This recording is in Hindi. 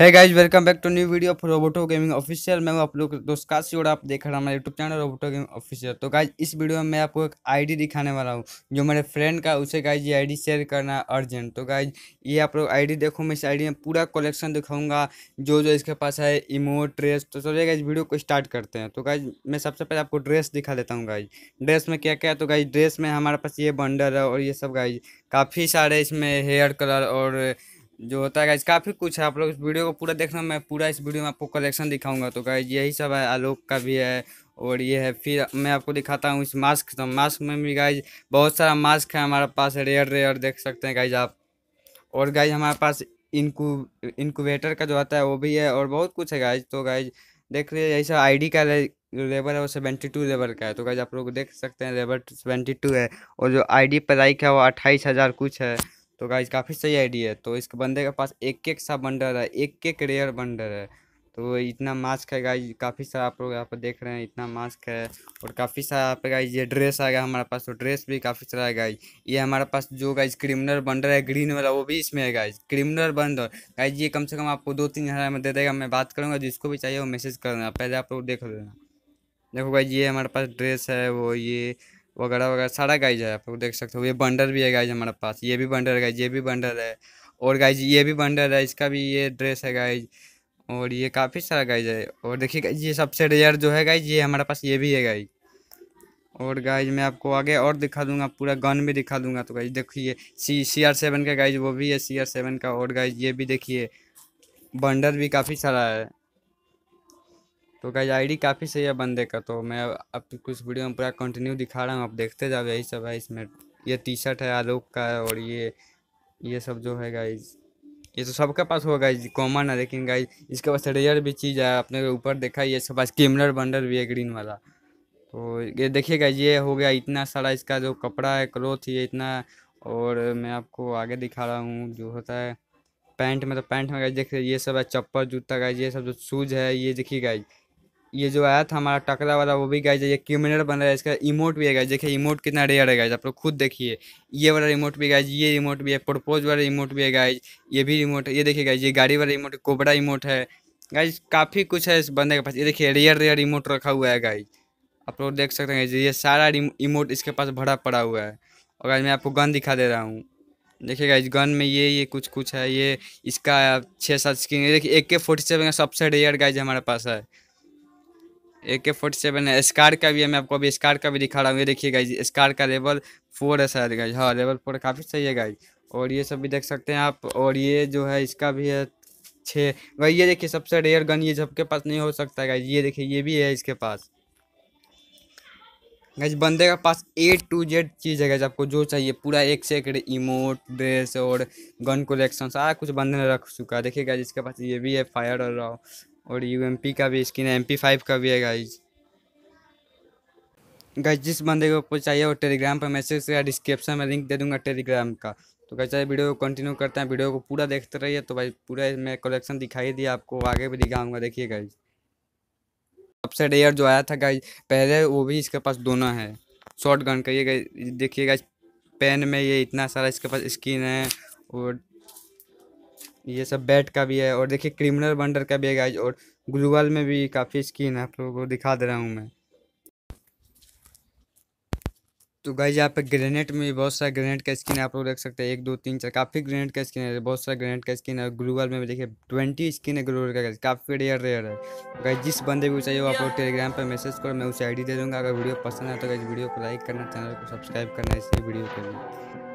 है guys welcome back to new video of Roboto Gaming Official मैं आप लोग दोस्त काशी और आप देख रहे हैं हमारे YouTube channel Roboto Gaming Official तो गाइज इस वीडियो में मैं आपको एक आईडी दिखाने वाला हूँ जो मेरे फ्रेंड का उसे गाइज ये आईडी शेयर करना अर्जेंट तो गाइज ये आप लोग डी देखो मैं इस डी में पूरा कलेक्शन दिखाऊंगा जो जो इसके पास है इमो ड्रेस तो चलिए गाइज वीडियो को स्टार्ट करते हैं तो गाइज मैं सबसे पहले आपको ड्रेस दिखा देता हूँ गाइज ड्रेस में क्या क्या है तो गाइज ड्रेस में हमारे पास ये बंडल है और ये सब गाइज काफ़ी सारे इसमें हेयर कलर और जो होता है गाइज काफ़ी कुछ है आप लोग इस वीडियो को पूरा देखना मैं पूरा इस वीडियो में आपको कलेक्शन दिखाऊंगा तो गाइज यही सब है आलोक का भी है और ये है फिर मैं आपको दिखाता हूँ इस मास्क तो मास्क में भी गाइज बहुत सारा मास्क है हमारे पास रेयर रेयर देख सकते हैं गाइज आप और गाइज हमारे पास इनकू इनक्यूबेटर का जो आता है वो भी है और बहुत कुछ है गाइज तो गाइज देख लीजिए सब आई का लेबर है वो सेवेंटी टू लेबर का है तो गाइज आप लोग देख सकते हैं लेबर सेवेंटी टू है और जो आईडी प्राइस है वो अट्ठाईस हज़ार कुछ है तो गाइज काफ़ी सही आइडिया है तो इस बंदे के पास एक एक सा बंडर है एक एक रेयर बंडर है तो इतना मास्क है गाइज काफ़ी सारा आप लोग यहाँ पर देख रहे हैं इतना मास्क है और काफ़ी सारा आप गाइज ये ड्रेस आ गया हमारे पास तो ड्रेस भी काफ़ी सारा है गाइज ये हमारे पास जो गाइज क्रिमिनल बंडर है ग्रीन वाला वो भी इसमें है गाइज क्रिमिनल बंडर गाइज ये कम से कम आपको दो तीन हज़ार में दे देगा मैं बात करूँगा जिसको भी चाहिए वो मैसेज कर देना पहले आप लोग देख लेना देखो भाई ये हमारे पास ड्रेस है वो ये वगैरह वगैरह सारा गाइज है आप लोग देख सकते हो ये बंडर भी है गाइज हमारे पास ये भी बंडर है गाइज ये भी बंडर है और गाइज ये भी बंडर है इसका भी ये ड्रेस है गाइज और ये काफ़ी सारा गाइज है और देखिए गाइज ये सबसे रेयर जो है गाइज ये हमारे पास ये भी है गाइज और गाइज मैं आपको आगे और दिखा दूंगा पूरा गन भी दिखा दूंगा तो गाइज देखिए सी सी आर सेवन का गाइज वो भी है सी आर सेवन का और गाइज ये भी देखिए बंडर भी काफ़ी सारा है तो गाइज आईडी काफ़ी सही है बंदे का तो मैं अब कुछ वीडियो में पूरा कंटिन्यू दिखा रहा हूँ आप देखते जाओ यही सब है इसमें ये टी शर्ट है आलोक का है और ये ये सब जो है गाइज ये तो सबके पास होगा कॉमन है लेकिन गाइज इसके पास रेयर भी चीज़ है अपने ऊपर देखा ये सब पास केमलर बंडर भी है ग्रीन वाला तो ये देखिएगा ये हो गया इतना सारा इसका जो कपड़ा है क्लोथ ये इतना और मैं आपको आगे दिखा रहा हूँ जो होता है पैंट में तो पैंट में गाइज देखिए ये सब है चप्पल जूता गाइज ये सब जो शूज है ये देखिए गाइज ये जो आया था हमारा टकरा वाला वो भी गाइज ये क्यूमिनर बन रहा है इसका इमोट भी है गाइज देखिए इमोट कितना रेयर है गाइज आप लोग खुद देखिए ये वाला रिमोट भी गाइज ये रिमोट भी है प्रपोज वाला रिमोट भी है गाइज ये भी रिमोट ये देखिए गाइज ये गाड़ी वाला रिमोट कोबरा रिमोट है गाइज काफ़ी कुछ है इस बंदे के पास ये देखिए रेयर रेयर रिमोट रखा हुआ है गाइज आप लोग देख सकते हैं ये सारा इमोट इसके पास भरा पड़ा हुआ है और गाइज मैं आपको गन दिखा दे रहा हूँ देखिए गाइज गन में ये ये कुछ कुछ है ये इसका छः सात स्क्रीन देखिए ए के फोर्टी सेवन का सबसे रेयर गाइज हमारे पास है ए के फोर्टी सेवन है स्कार का भी है मैं आपको अभी स्कार का भी दिखा रहा हूँ ये देखिए गाई स्कार का लेवल फोर है शायद गाई हाँ लेवल फोर काफ़ी सही है गाई और ये सब भी देख सकते हैं आप और ये जो है इसका भी है छः भाई ये देखिए सबसे रेयर गन ये सबके पास नहीं हो सकता है गाई ये देखिए ये भी है इसके पास गैज बंदे का पास ए टू जेड चीज़ है गैज आपको जो चाहिए पूरा एक से एक इमोट ड्रेस और गन कलेक्शन सारा कुछ बंदे ने रख चुका है देखिए गैज इसके पास ये भी है फायर और और यू का भी स्किन है एम फाइव का भी है गाइज गाइज जिस बंदे को चाहिए वो टेलीग्राम पर मैसेज या डिस्क्रिप्शन में लिंक दे दूंगा टेलीग्राम का तो कैसे वीडियो को कंटिन्यू करते हैं वीडियो को पूरा देखते रहिए तो भाई पूरा इसमें कलेक्शन दिखाई दिया आपको आगे भी दिखाऊंगा देखिए गाइज सबसे डेयर जो आया था गाइज पहले वो भी इसके पास दोनों है शॉर्ट गन का ये देखिए गाइज पेन में ये इतना सारा इसके पास स्किन है और ये सब बैट का भी है और देखिए क्रिमिनल बंडर का भी है गाइज और ग्लूबल में भी काफ़ी स्किन है आप लोगों को दिखा दे रहा हूँ मैं तो गाइज यहाँ पे ग्रेनेड में बहुत सारा ग्रेनेड का स्किन है आप लोग देख सकते हैं एक दो तीन चार काफ़ी ग्रेनेड का स्किन है बहुत सारा ग्रेनेड का स्किन है ग्लूबल में भी देखिए ट्वेंटी स्किन है ग्लूबल का काफ़ी रेयर रेयर है गाइज जिस बंदे को चाहिए वो आप लोग टेलीग्राम पर मैसेज करो मैं उसे आई दे दूँगा अगर वीडियो पसंद है तो गाइज वीडियो को लाइक करना चैनल को सब्सक्राइब करना इसी वीडियो के लिए